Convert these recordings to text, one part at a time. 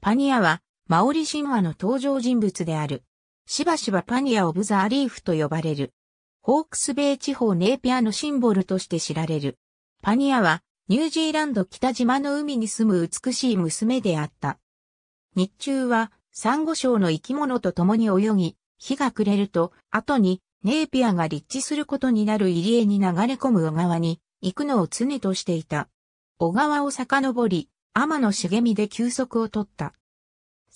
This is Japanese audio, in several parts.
パニアは、マオリ神話の登場人物である。しばしばパニア・オブ・ザ・アリーフと呼ばれる。ホークスベイ地方ネーピアのシンボルとして知られる。パニアは、ニュージーランド北島の海に住む美しい娘であった。日中は、サンゴ礁の生き物と共に泳ぎ、日が暮れると、後に、ネーピアが立地することになる入り江に流れ込む小川に、行くのを常としていた。小川を遡り、天の茂みで休息をとった。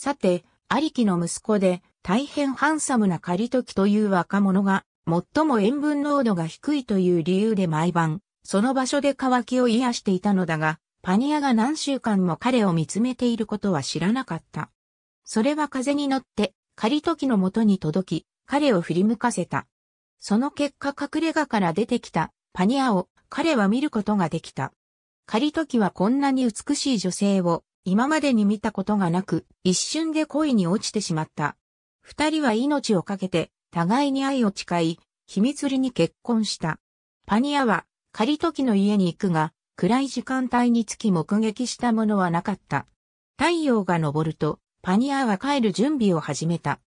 さて、ありきの息子で、大変ハンサムな仮時という若者が、最も塩分濃度が低いという理由で毎晩、その場所で乾きを癒していたのだが、パニアが何週間も彼を見つめていることは知らなかった。それは風に乗って、仮時のもとに届き、彼を振り向かせた。その結果隠れ家から出てきたパニアを彼は見ることができた。仮時はこんなに美しい女性を今までに見たことがなく、一瞬で恋に落ちてしまった。二人は命をかけて、互いに愛を誓い、秘密裏に結婚した。パニアは、仮時の家に行くが、暗い時間帯につき目撃したものはなかった。太陽が昇ると、パニアは帰る準備を始めた。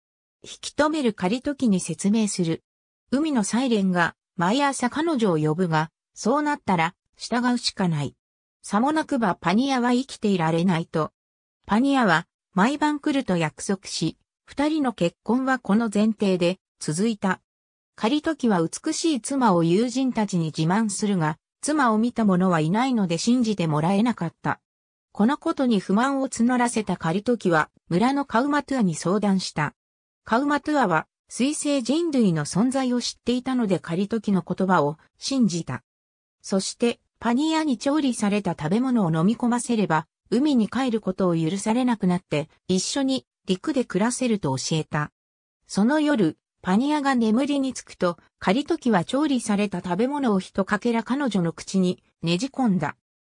引き止める仮時に説明する。海のサイレンが、毎朝彼女を呼ぶが、そうなったら、従うしかない。さもなくばパニアは生きていられないと。パニアは毎晩来ると約束し、二人の結婚はこの前提で続いた。仮時は美しい妻を友人たちに自慢するが、妻を見た者はいないので信じてもらえなかった。このことに不満を募らせた仮時は村のカウマトゥアに相談した。カウマトゥアは水星人類の存在を知っていたので仮時の言葉を信じた。そしてパニアに調理された食べ物を飲み込ませれば、海に帰ることを許されなくなって、一緒に陸で暮らせると教えた。その夜、パニアが眠りにつくと、カリトキは調理された食べ物を一かけら彼女の口にねじ込んだ。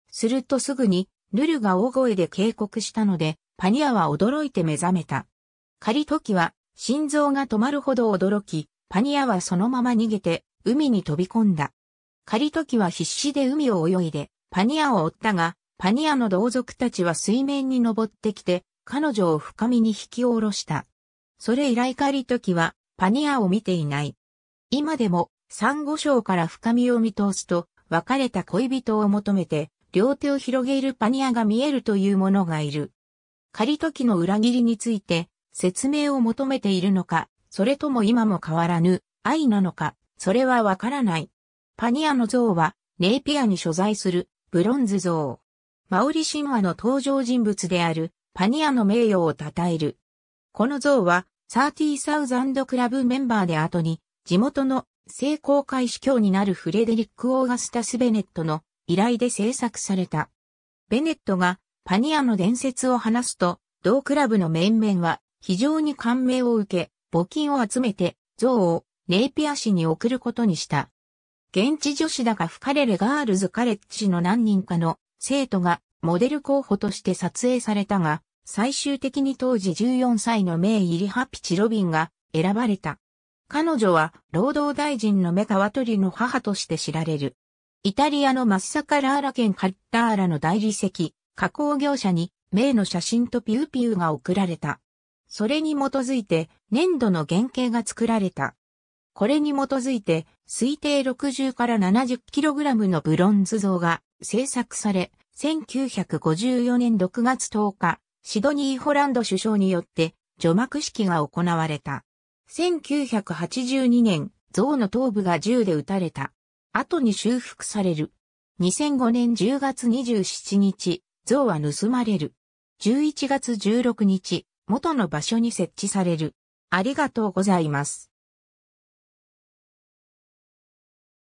するとすぐに、ルルが大声で警告したので、パニアは驚いて目覚めた。カリトキは、心臓が止まるほど驚き、パニアはそのまま逃げて、海に飛び込んだ。狩時は必死で海を泳いで、パニアを追ったが、パニアの同族たちは水面に登ってきて、彼女を深みに引き下ろした。それ以来狩時は、パニアを見ていない。今でも、珊瑚礁から深みを見通すと、別れた恋人を求めて、両手を広げるパニアが見えるというものがいる。仮時の裏切りについて説明を求めているのか、それとも今も変わらぬ愛なのか、それはわからない。パニアの像は、ネイピアに所在するブロンズ像。マオリ神話の登場人物であるパニアの名誉を称える。この像は、サーティーサウザンドクラブメンバーで後に、地元の聖公会司教になるフレデリック・オーガスタス・ベネットの依頼で制作された。ベネットがパニアの伝説を話すと、同クラブの面々は非常に感銘を受け、募金を集めて像をネイピア市に送ることにした。現地女子だがフカレレガールズカレッジの何人かの生徒がモデル候補として撮影されたが、最終的に当時14歳のメイ・イリハピチ・ロビンが選ばれた。彼女は労働大臣のメカワトリの母として知られる。イタリアのマッサカラーラ県カッターラの大理石、加工業者にメイの写真とピューピューが送られた。それに基づいて粘土の原型が作られた。これに基づいて、推定60から7 0ラムのブロンズ像が製作され、1954年6月10日、シドニー・ホランド首相によって除幕式が行われた。1982年、像の頭部が銃で撃たれた。後に修復される。2005年10月27日、像は盗まれる。11月16日、元の場所に設置される。ありがとうございます。